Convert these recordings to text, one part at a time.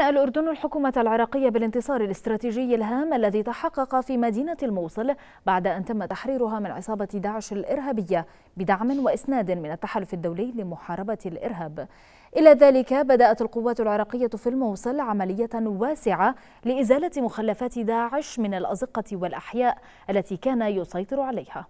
أعلن الأردن الحكومة العراقية بالانتصار الاستراتيجي الهام الذي تحقق في مدينة الموصل بعد أن تم تحريرها من عصابة داعش الإرهابية بدعم وإسناد من التحالف الدولي لمحاربة الإرهاب إلى ذلك بدأت القوات العراقية في الموصل عملية واسعة لإزالة مخلفات داعش من الأزقة والأحياء التي كان يسيطر عليها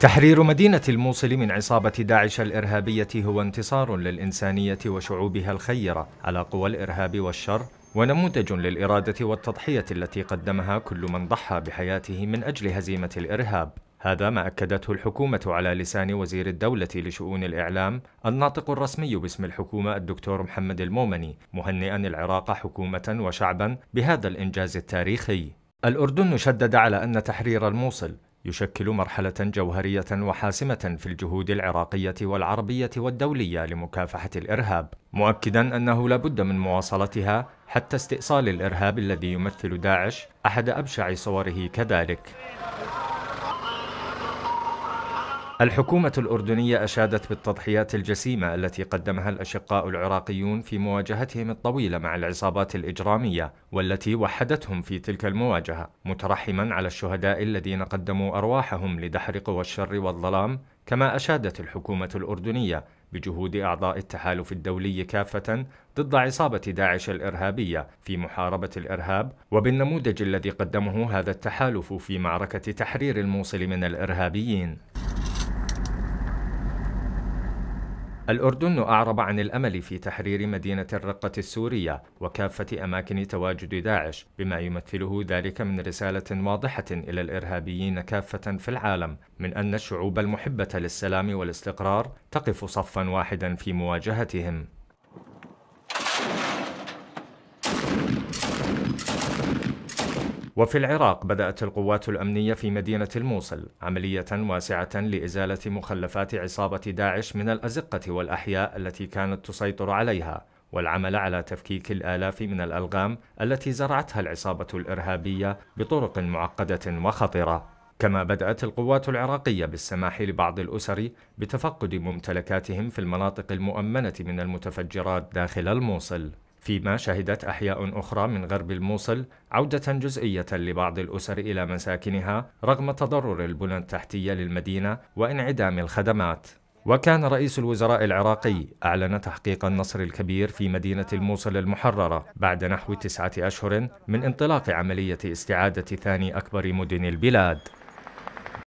تحرير مدينة الموصل من عصابة داعش الإرهابية هو انتصار للإنسانية وشعوبها الخيرة على قوى الإرهاب والشر ونموذج للإرادة والتضحية التي قدمها كل من ضحى بحياته من أجل هزيمة الإرهاب هذا ما أكدته الحكومة على لسان وزير الدولة لشؤون الإعلام الناطق الرسمي باسم الحكومة الدكتور محمد المومني مهنئا العراق حكومة وشعبا بهذا الإنجاز التاريخي الأردن شدد على أن تحرير الموصل يشكل مرحلة جوهرية وحاسمة في الجهود العراقية والعربية والدولية لمكافحة الإرهاب، مؤكدا أنه لابد من مواصلتها حتى استئصال الإرهاب الذي يمثل داعش أحد أبشع صوره كذلك. الحكومة الأردنية أشادت بالتضحيات الجسيمة التي قدمها الأشقاء العراقيون في مواجهتهم الطويلة مع العصابات الإجرامية والتي وحدتهم في تلك المواجهة مترحما على الشهداء الذين قدموا أرواحهم لدحر قوى الشر والظلام كما أشادت الحكومة الأردنية بجهود أعضاء التحالف الدولي كافة ضد عصابة داعش الإرهابية في محاربة الإرهاب وبالنموذج الذي قدمه هذا التحالف في معركة تحرير الموصل من الإرهابيين الأردن أعرب عن الأمل في تحرير مدينة الرقة السورية وكافة أماكن تواجد داعش بما يمثله ذلك من رسالة واضحة إلى الإرهابيين كافة في العالم من أن الشعوب المحبة للسلام والاستقرار تقف صفا واحدا في مواجهتهم وفي العراق بدأت القوات الأمنية في مدينة الموصل عملية واسعة لإزالة مخلفات عصابة داعش من الأزقة والأحياء التي كانت تسيطر عليها والعمل على تفكيك الآلاف من الألغام التي زرعتها العصابة الإرهابية بطرق معقدة وخطرة كما بدأت القوات العراقية بالسماح لبعض الأسر بتفقد ممتلكاتهم في المناطق المؤمنة من المتفجرات داخل الموصل فيما شهدت أحياء أخرى من غرب الموصل عودة جزئية لبعض الأسر إلى مساكنها رغم تضرر البنى التحتية للمدينة وانعدام الخدمات وكان رئيس الوزراء العراقي أعلن تحقيق النصر الكبير في مدينة الموصل المحررة بعد نحو تسعة أشهر من انطلاق عملية استعادة ثاني أكبر مدن البلاد